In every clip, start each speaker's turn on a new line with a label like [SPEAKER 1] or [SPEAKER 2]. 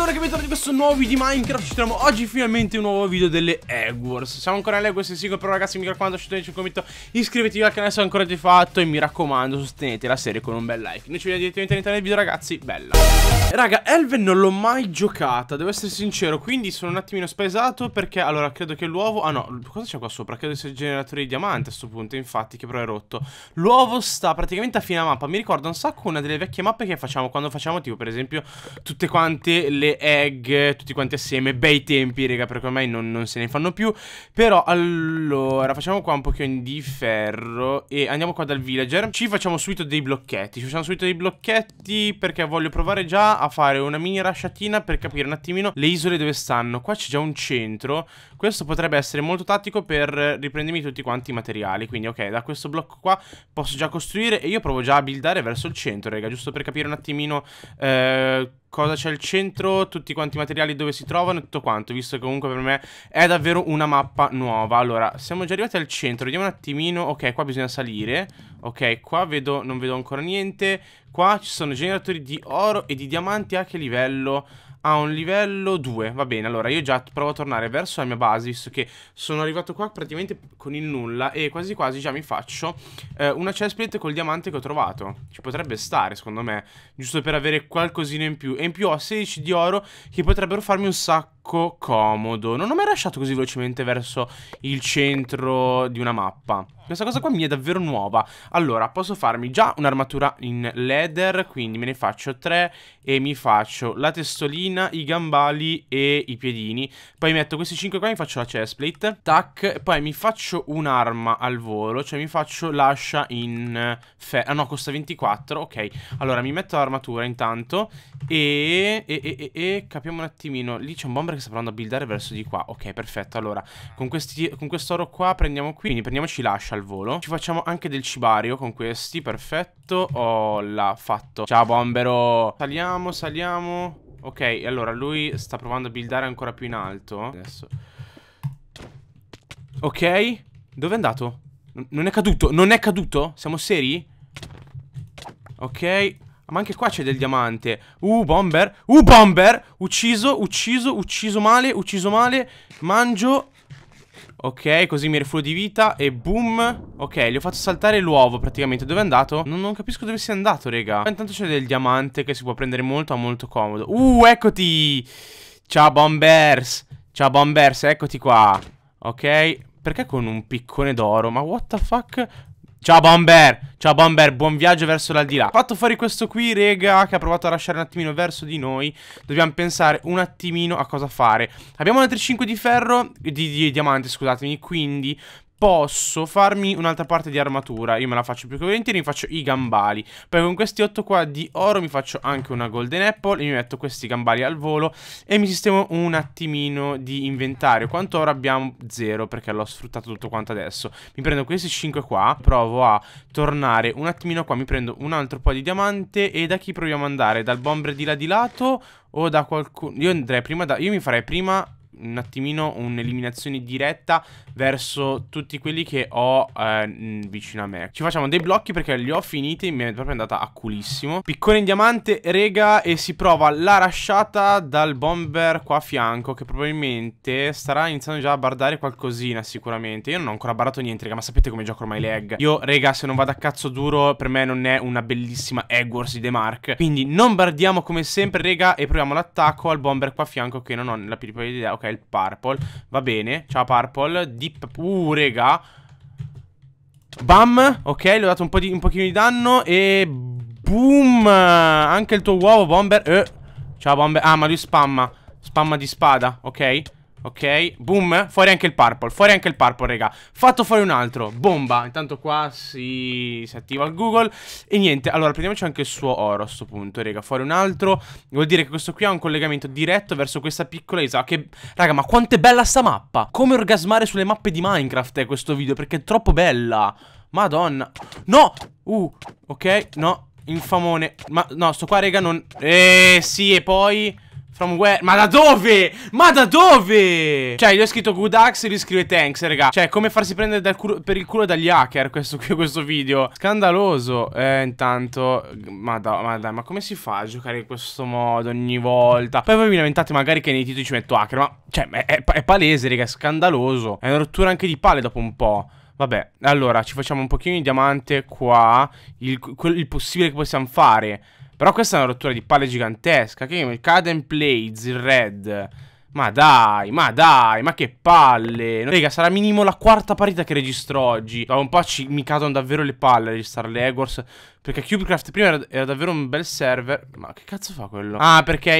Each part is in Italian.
[SPEAKER 1] allora che vi trovo di questo nuovo video di Minecraft Ci troviamo oggi finalmente un nuovo video delle Egg Wars Siamo ancora nelle Egg Wars single però ragazzi mi raccomando lasciateci un commento Iscrivetevi al canale se ancora di fatto E mi raccomando sostenete la serie con un bel like Noi ci vediamo direttamente all'interno del video ragazzi, bella Raga Elven non l'ho mai giocata Devo essere sincero quindi sono un attimino spesato Perché allora credo che l'uovo Ah no cosa c'è qua sopra? Credo sia il generatore di diamante a questo punto infatti che però è rotto L'uovo sta praticamente a fine mappa Mi ricorda un sacco una delle vecchie mappe che facciamo Quando facciamo tipo per esempio tutte quante le le egg, tutti quanti assieme. Bei tempi, raga, perché ormai non, non, se ne fanno più. Però, allora, facciamo qua un pochino di ferro e andiamo qua dal villager. Ci facciamo subito dei blocchetti. Ci facciamo subito dei blocchetti perché voglio provare già a fare una mini rasciatina per capire un attimino le isole dove stanno. Qua c'è già un centro, questo potrebbe essere molto tattico per riprendermi tutti quanti i materiali Quindi ok, da questo blocco qua posso già costruire E io provo già a buildare verso il centro, raga Giusto per capire un attimino... Eh, cosa c'è al centro, tutti quanti i materiali dove si trovano e tutto quanto, visto che comunque per me è davvero una mappa nuova. Allora, siamo già arrivati al centro, vediamo un attimino, ok, qua bisogna salire, ok, qua vedo, non vedo ancora niente, qua ci sono generatori di oro e di diamanti a che livello a un livello 2 Va bene, allora io già provo a tornare verso la mia base Visto che sono arrivato qua praticamente con il nulla E quasi quasi già mi faccio eh, una chestplate col diamante che ho trovato Ci potrebbe stare secondo me Giusto per avere qualcosina in più E in più ho 16 di oro che potrebbero farmi un sacco poco comodo. Non ho mai lasciato così velocemente verso il centro di una mappa. Questa cosa qua mi è davvero nuova. Allora, posso farmi già un'armatura in leather, quindi me ne faccio tre e mi faccio la testolina, i gambali e i piedini. Poi metto questi cinque qua e mi faccio la chestplate. Tac, poi mi faccio un'arma al volo, cioè mi faccio l'ascia in ferro. Ah no, costa 24, ok. Allora, mi metto l'armatura intanto e... e, e, e, e capiamo un attimino. Lì c'è un bomber che sta provando a buildare verso di qua Ok perfetto allora con, con quest'oro qua prendiamo qui Quindi prendiamoci l'ascia al volo Ci facciamo anche del cibario con questi Perfetto Oh l'ha fatto Ciao bombero Saliamo saliamo Ok allora lui sta provando a buildare ancora più in alto Adesso Ok Dove è andato? N non è caduto Non è caduto? Siamo seri? Ok ma anche qua c'è del diamante. Uh, bomber. Uh, bomber. Ucciso, ucciso, ucciso male, ucciso male. Mangio. Ok, così mi rifluo di vita e boom Ok, gli ho fatto saltare l'uovo praticamente Dove è andato? Non, non, capisco dove sia andato, raga Intanto c'è del diamante che si può prendere molto, ma molto comodo Uh, eccoti Ciao, bombers Ciao, bombers, eccoti qua Ok, perché con un piccone d'oro? Ma what the fuck? Ciao Bomber, ciao Bomber, buon viaggio verso l'aldilà Fatto fuori questo qui, rega, che ha provato a lasciare un attimino verso di noi Dobbiamo pensare un attimino a cosa fare Abbiamo altri 5 di ferro, di, di diamante, scusatemi Quindi Posso farmi un'altra parte di armatura Io me la faccio più che volentieri Mi faccio i gambali Poi con questi 8 qua di oro Mi faccio anche una golden apple E mi metto questi gambali al volo E mi sistemo un attimino di inventario Quanto ora abbiamo? Zero Perché l'ho sfruttato tutto quanto adesso Mi prendo questi 5 qua Provo a tornare un attimino qua Mi prendo un altro po' di diamante E da chi proviamo ad andare? Dal bomber di là di lato? O da qualcuno? Io andrei prima da... Io mi farei prima un attimino un'eliminazione diretta verso tutti quelli che ho eh, vicino a me. Ci facciamo dei blocchi perché li ho finiti, mi è proprio andata a culissimo. Piccone in diamante, rega, e si prova la rasciata dal bomber qua a fianco che probabilmente starà iniziando già a bardare qualcosina sicuramente. Io non ho ancora barato niente, rega, ma sapete come gioco ormai leg. Io, rega, se non vado a cazzo duro, per me non è una bellissima Eggwars di The Mark. Quindi non bardiamo come sempre, rega, e proviamo l'attacco al bomber qua a fianco che non ho la più di idea. Ok, il Purple. Va bene, ciao Purple. Deep... Uh, rega. Bam, ok, le ho dato un, po di, un pochino di danno e... Boom, anche il tuo uovo, Bomber. Eh. Ciao Bomber. Ah, ma lui spamma. Spamma di spada, ok. Ok, boom, fuori anche il purple, fuori anche il purple, raga Fatto fuori un altro, bomba Intanto qua si, si attiva il Google E niente, allora prendiamoci anche il suo oro a sto punto, raga Fuori un altro Vuol dire che questo qui ha un collegamento diretto verso questa piccola isola Che, raga, ma quanto è bella sta mappa Come orgasmare sulle mappe di Minecraft è questo video Perché è troppo bella Madonna No, uh, ok, no Infamone Ma, no, sto qua, raga, non... Eh, sì, e poi... From where? Ma da dove? Ma da dove? Cioè, io ho scritto good axe e lui scrive thanks, raga. Cioè, come farsi prendere culo, per il culo dagli hacker questo questo video. Scandaloso. Eh, intanto... Ma dai, ma, da, ma come si fa a giocare in questo modo ogni volta? Poi voi mi lamentate magari che nei titoli ci metto hacker, ma... Cioè, è, è, è palese, raga, è scandaloso. È una rottura anche di pale dopo un po'. Vabbè, allora, ci facciamo un pochino di diamante qua. Il, quel, il possibile che possiamo fare. Però questa è una rottura di palle gigantesca. Che il Caden Plays, il red. Ma dai, ma dai, ma che palle Raga, sarà minimo la quarta partita che registro oggi Da un po' ci, mi cadono davvero le palle a registrare le Eggwars Perché Cubecraft prima era, era, davvero un bel server Ma che cazzo fa quello? Ah, perché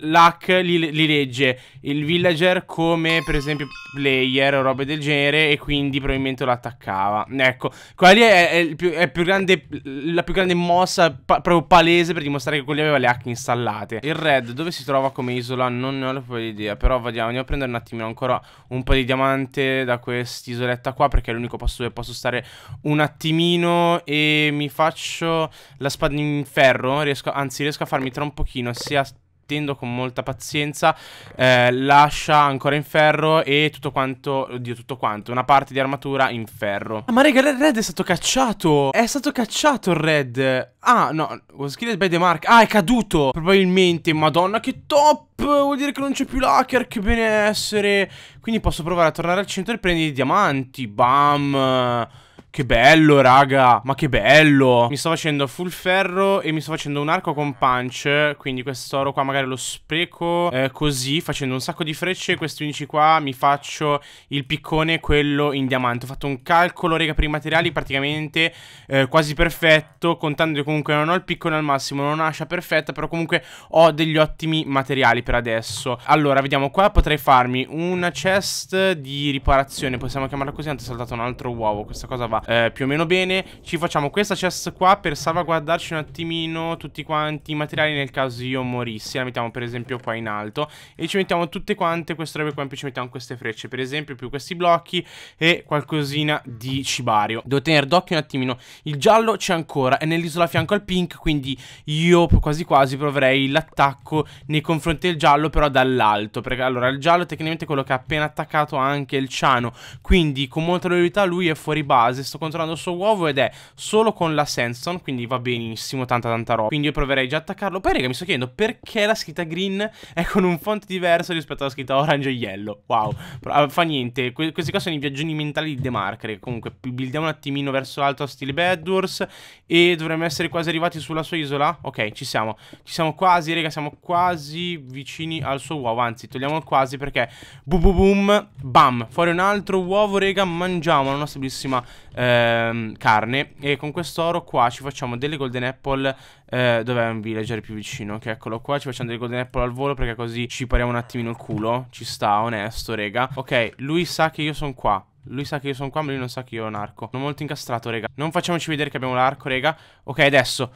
[SPEAKER 1] l'hack li, li, legge il villager come per esempio player o robe del genere E quindi probabilmente lo attaccava Ecco, quella lì è, è, il più, è più grande, la più grande mossa pa proprio palese Per dimostrare che quelli aveva le hack installate Il red dove si trova come isola? Non ne ho le di idea. Però vediamo, andiamo a prendere un attimino ancora un po' di diamante da quest'isoletta qua. Perché è l'unico posto dove posso stare un attimino. E mi faccio la spada in ferro. Riesco, anzi, riesco a farmi tra un pochino sia battendo con molta pazienza, eh, lascia ancora in ferro e tutto quanto, oddio tutto quanto, una parte di armatura in ferro. Ah ma raga, il Red è stato cacciato, è stato cacciato il Red. Ah no, was killed by the mark, ah è caduto, probabilmente, madonna che top. Vuol dire che non c'è più l'hacker, che benessere Quindi posso provare a tornare al centro e prendere i diamanti Bam che bello, raga. Ma che bello. Mi sto facendo full ferro e mi sto facendo un arco con punch. Quindi quest'oro qua magari lo spreco eh, così, facendo un sacco di frecce. Questi unici qua mi faccio il piccone, quello in diamante. Ho fatto un calcolo, rega, per i materiali praticamente eh, quasi perfetto. Contando che comunque non ho il piccone al massimo, non ho un'ascia perfetta, però comunque ho degli ottimi materiali per adesso. Allora, vediamo qua. Potrei farmi una chest di riparazione. Possiamo chiamarla così, tanto ho saltato un altro uovo. Questa cosa va eh, più o meno bene Ci facciamo questa chest qua per salvaguardarci un attimino tutti quanti i materiali nel caso io morissi La mettiamo per esempio qua in alto E ci mettiamo tutte quante queste robe qua in più ci mettiamo queste frecce per esempio Più questi blocchi e qualcosina di cibario Devo tenere d'occhio un attimino Il giallo c'è ancora, è nell'isola a fianco al pink Quindi io quasi quasi proverei l'attacco nei confronti del giallo però dall'alto Perché allora il giallo è tecnicamente quello che ha appena attaccato anche il Ciano Quindi con molta probabilità lui è fuori base sto controllando il suo uovo ed è solo con la Sandstone, quindi va benissimo, tanta tanta roba. Quindi io proverei già a attaccarlo. Poi raga, mi sto chiedendo perché la scritta green è con un font diverso rispetto alla scritta orange e yellow. Wow, Però, ah, fa niente. Que questi qua sono i viaggioni mentali di De Marcre. Comunque, buildiamo un attimino verso l'alto a stile Bedwars e dovremmo essere quasi arrivati sulla sua isola. Ok, ci siamo. Ci siamo quasi, raga, siamo quasi vicini al suo uovo. Anzi, togliamo il quasi perché boom boom boom, bam, fuori un altro uovo, raga, mangiamo la nostra bellissima ehm, carne e con quest'oro qua ci facciamo delle golden apple eh, dov'è un villager più vicino? Che eccolo qua, ci facciamo delle golden apple al volo perché così ci pariamo un attimino il culo, ci sta, onesto rega Ok, lui sa che io sono qua lui sa che io sono qua, ma lui non sa che io ho un arco. Non molto incastrato, rega. Non facciamoci vedere che abbiamo l'arco, rega. Ok, adesso.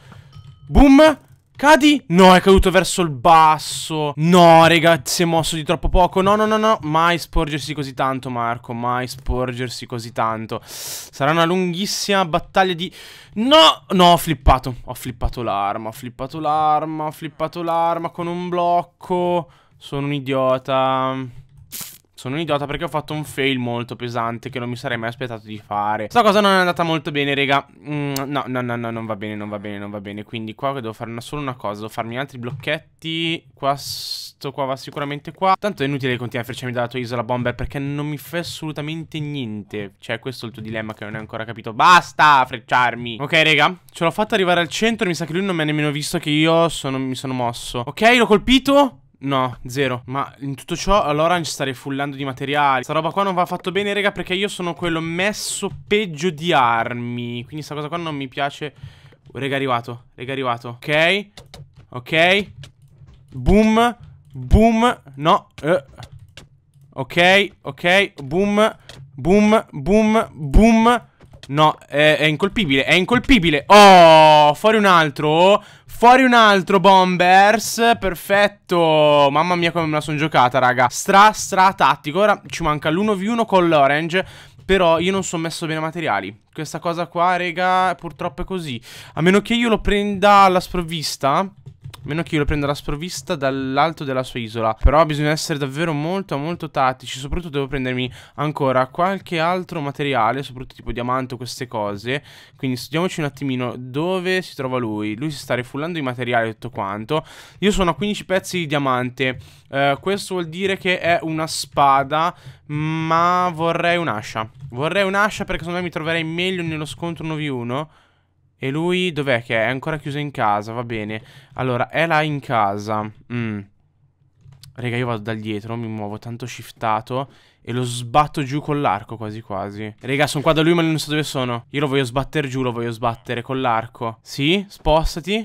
[SPEAKER 1] Boom! Cadi? No, è caduto verso il basso. No, raga, si è mosso di troppo poco. No, no, no, no. Mai sporgersi così tanto, Marco. Mai sporgersi così tanto. Sarà una lunghissima battaglia di... No! No, ho flippato. Ho flippato l'arma, ho flippato l'arma, ho flippato l'arma con un blocco. Sono un idiota. Sono un idiota perché ho fatto un fail molto pesante che non mi sarei mai aspettato di fare. Sta cosa non è andata molto bene, raga. Mm, no, no, no, no, non va bene, non va bene, non va bene. Quindi qua devo fare una, solo una cosa. Devo farmi altri blocchetti. Questo qua va sicuramente qua. Tanto è inutile continuare a frecciarmi dalla tua isola, Bomber, perché non mi fa assolutamente niente. Cioè, questo è il tuo dilemma che non hai ancora capito. Basta frecciarmi. Ok, raga, ce l'ho fatta arrivare al centro. Mi sa che lui non mi ha nemmeno visto che io sono, mi sono mosso. Ok, l'ho colpito. No, zero. Ma in tutto ciò allora l'Orange starei fullando di materiali. Sta roba qua non va fatto bene, raga, perché io sono quello messo peggio di armi. Quindi sta cosa qua non mi piace. Oh, raga, è arrivato. Raga, è arrivato. Ok. Ok. Boom. Boom. No. Eh. Ok. Ok. Boom. Boom. Boom. Boom. No, è, è incolpibile. È incolpibile. Oh, fuori un altro. Fuori un altro Bombers, perfetto, mamma mia come me la sono giocata raga Stra, stra tattico, ora ci manca l'1v1 con l'orange però io non sono messo bene materiali Questa cosa qua raga purtroppo è così A meno che io lo prenda alla sprovvista meno che io lo prenda alla sprovvista dall'alto della sua isola. Però bisogna essere davvero molto molto tattici, soprattutto devo prendermi ancora qualche altro materiale, soprattutto tipo diamante o queste cose. Quindi studiamoci un attimino dove si trova lui. Lui si sta rifullando di materiale e tutto quanto. Io sono a 15 pezzi di diamante. Eh, questo vuol dire che è una spada, ma vorrei un'ascia. Vorrei un'ascia perché secondo me mi troverei meglio nello scontro 1v1. E lui dov'è che è? È ancora chiuso in casa, va bene. Allora, è là in casa. Mm. Raga, io vado dal dietro, mi muovo tanto shiftato e lo sbatto giù con l'arco quasi quasi. Raga, sono qua da lui ma non so dove sono. Io lo voglio sbattere giù, lo voglio sbattere con l'arco. Sì, spostati.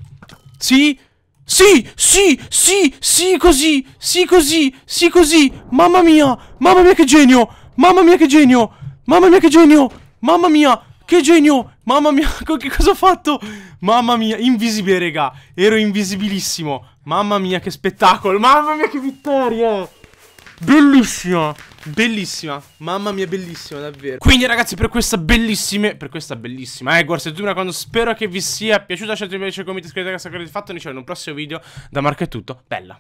[SPEAKER 1] Sì! Sì, sì, sì, sì, così, sì, così, sì, così. Mamma mia, mamma mia che genio, mamma mia che genio, mamma mia che genio, mamma mia, che genio, Mamma mia, che cosa ho fatto? Mamma mia, invisibile, raga. Ero invisibilissimo. Mamma mia, che spettacolo. Mamma mia, che vittoria. Bellissima. Bellissima, mamma mia bellissima davvero Quindi ragazzi per questa bellissima Per questa bellissima Edward eh, una cosa Spero che vi sia piaciuta Lasciate invece commenti iscrivetevi a questa cosa di fatto Noi ci vediamo in un prossimo video Da Marco è tutto, bella